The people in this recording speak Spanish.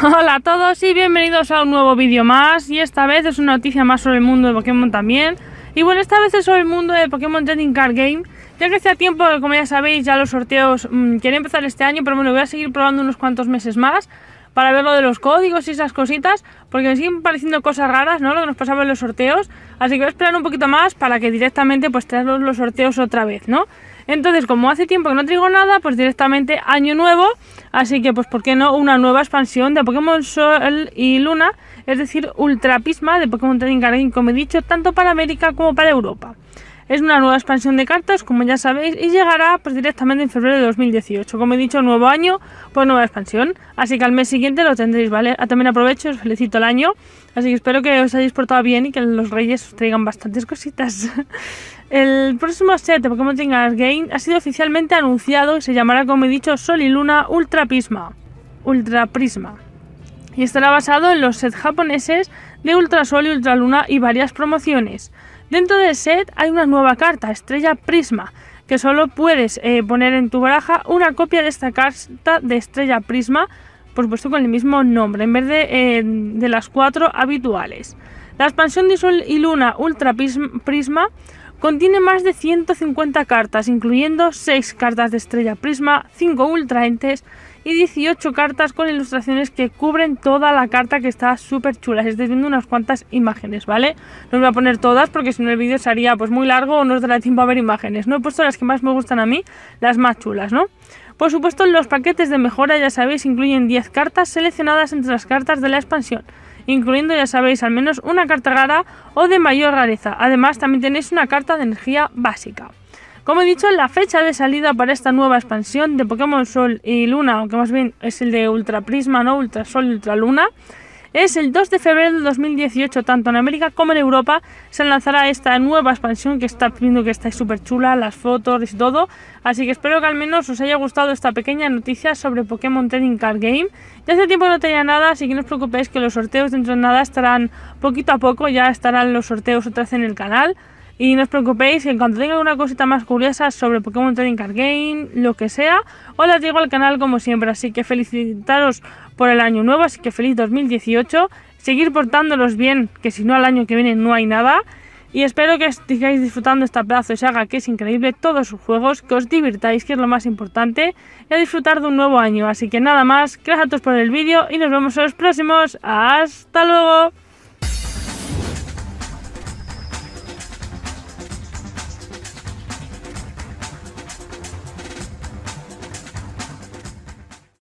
Hola a todos y bienvenidos a un nuevo vídeo más y esta vez es una noticia más sobre el mundo de Pokémon también y bueno, esta vez es sobre el mundo de Pokémon Trading Card Game ya que hace tiempo, como ya sabéis, ya los sorteos mm, quería empezar este año pero bueno, voy a seguir probando unos cuantos meses más para ver lo de los códigos y esas cositas, porque me siguen pareciendo cosas raras, ¿no? Lo que nos pasaba en los sorteos, así que voy a esperar un poquito más para que directamente pues traigan los sorteos otra vez, ¿no? Entonces, como hace tiempo que no traigo nada, pues directamente año nuevo, así que pues por qué no una nueva expansión de Pokémon Sol y Luna, es decir, Ultra Pisma de Pokémon Trading Card como he dicho, tanto para América como para Europa. Es una nueva expansión de cartas, como ya sabéis, y llegará pues, directamente en febrero de 2018. Como he dicho, nuevo año, pues nueva expansión. Así que al mes siguiente lo tendréis, ¿vale? Ah, también aprovecho, os felicito el año. Así que espero que os hayáis portado bien y que los reyes os traigan bastantes cositas. El próximo set de Pokémon Tinker's Game ha sido oficialmente anunciado y se llamará, como he dicho, Sol y Luna Ultra Prisma. Ultra Prisma. Y estará basado en los sets japoneses de Ultra Sol y Ultra Luna y varias promociones. Dentro del set hay una nueva carta, Estrella Prisma, que solo puedes eh, poner en tu baraja una copia de esta carta de Estrella Prisma, por supuesto con el mismo nombre, en vez de, eh, de las cuatro habituales. La expansión de Sol y Luna Ultra Prisma Contiene más de 150 cartas, incluyendo 6 cartas de estrella prisma, 5 ultra entes y 18 cartas con ilustraciones que cubren toda la carta que está súper chula. Estáis viendo unas cuantas imágenes, ¿vale? No os voy a poner todas porque si no el vídeo sería pues muy largo o no os dará tiempo a ver imágenes, ¿no? He puesto las que más me gustan a mí, las más chulas, ¿no? Por supuesto, los paquetes de mejora, ya sabéis, incluyen 10 cartas seleccionadas entre las cartas de la expansión, incluyendo, ya sabéis, al menos una carta rara o de mayor rareza. Además, también tenéis una carta de energía básica. Como he dicho, la fecha de salida para esta nueva expansión de Pokémon Sol y Luna, aunque más bien es el de Ultra Prisma, no Ultra Sol y Ultra Luna, es el 2 de febrero de 2018, tanto en América como en Europa, se lanzará esta nueva expansión que está viendo que está súper chula, las fotos y todo. Así que espero que al menos os haya gustado esta pequeña noticia sobre Pokémon Trading Card Game. Ya hace tiempo no tenía nada, así que no os preocupéis que los sorteos dentro de nada estarán poquito a poco, ya estarán los sorteos otra vez en el canal. Y no os preocupéis, en cuanto tenga alguna cosita más curiosa sobre Pokémon Trading Card Game, lo que sea, os la digo al canal como siempre. Así que felicitaros por el año nuevo, así que feliz 2018. Seguir portándolos bien, que si no al año que viene no hay nada. Y espero que sigáis disfrutando esta pedazo de saga que es increíble, todos sus juegos, que os divirtáis, que es lo más importante, y a disfrutar de un nuevo año. Así que nada más, gracias a todos por el vídeo y nos vemos en los próximos. ¡Hasta luego!